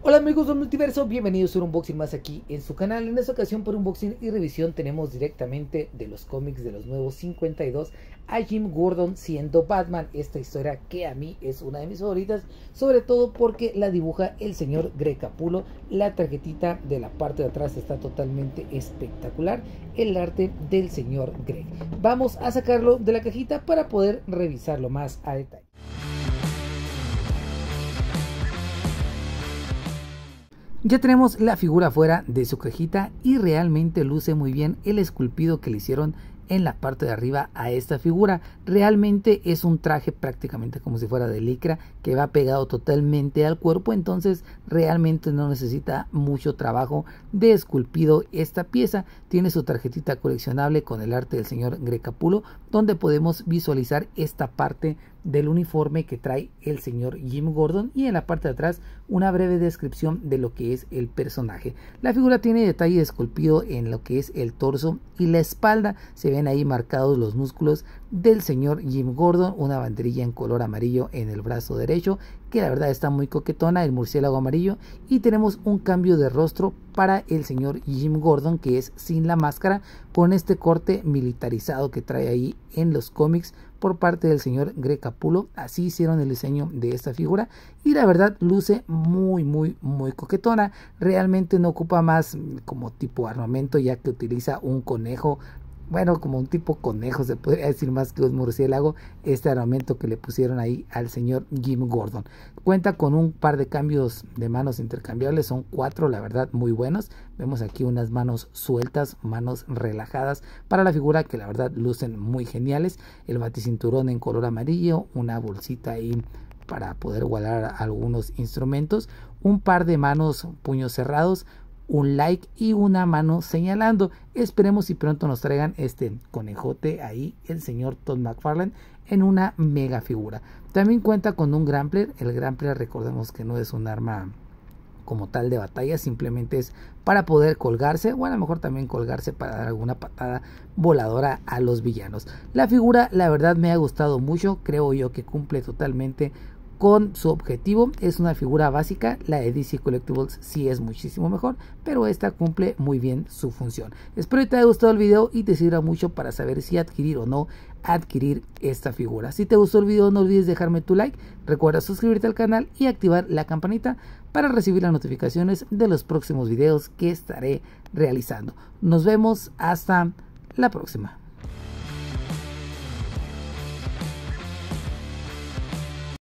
Hola amigos del multiverso, bienvenidos a un unboxing más aquí en su canal. En esta ocasión por unboxing y revisión tenemos directamente de los cómics de los nuevos 52 a Jim Gordon siendo Batman. Esta historia que a mí es una de mis favoritas, sobre todo porque la dibuja el señor Greg Capulo. La tarjetita de la parte de atrás está totalmente espectacular, el arte del señor Greg. Vamos a sacarlo de la cajita para poder revisarlo más a detalle. Ya tenemos la figura fuera de su cajita y realmente luce muy bien el esculpido que le hicieron en la parte de arriba a esta figura. Realmente es un traje prácticamente como si fuera de licra que va pegado totalmente al cuerpo, entonces realmente no necesita mucho trabajo de esculpido esta pieza. Tiene su tarjetita coleccionable con el arte del señor Grecapulo, donde podemos visualizar esta parte del uniforme que trae el señor Jim Gordon y en la parte de atrás una breve descripción de lo que es el personaje. La figura tiene detalle esculpido en lo que es el torso y la espalda, se ven ahí marcados los músculos del señor Jim Gordon, una banderilla en color amarillo en el brazo derecho que la verdad está muy coquetona, el murciélago amarillo y tenemos un cambio de rostro para el señor Jim Gordon, que es sin la máscara, con este corte militarizado que trae ahí en los cómics por parte del señor Grecapulo... Así hicieron el diseño de esta figura y la verdad luce muy, muy, muy coquetona. Realmente no ocupa más como tipo armamento ya que utiliza un conejo bueno, como un tipo conejo, se podría decir más que un murciélago, este armamento que le pusieron ahí al señor Jim Gordon. Cuenta con un par de cambios de manos intercambiables, son cuatro, la verdad, muy buenos. Vemos aquí unas manos sueltas, manos relajadas para la figura que la verdad lucen muy geniales. El baticinturón en color amarillo, una bolsita ahí para poder guardar algunos instrumentos, un par de manos puños cerrados, un like y una mano señalando. Esperemos si pronto nos traigan este conejote ahí, el señor Todd McFarlane, en una mega figura. También cuenta con un Grampler. El Grampler, recordemos que no es un arma como tal de batalla, simplemente es para poder colgarse o a lo mejor también colgarse para dar alguna patada voladora a los villanos. La figura la verdad me ha gustado mucho, creo yo que cumple totalmente con su objetivo. Es una figura básica, la de DC Collectibles sí es muchísimo mejor, pero esta cumple muy bien su función. Espero que te haya gustado el video y te sirva mucho para saber si adquirir o no adquirir esta figura. Si te gustó el video no olvides dejarme tu like, recuerda suscribirte al canal y activar la campanita para recibir las notificaciones de los próximos videos que estaré realizando. Nos vemos hasta la próxima.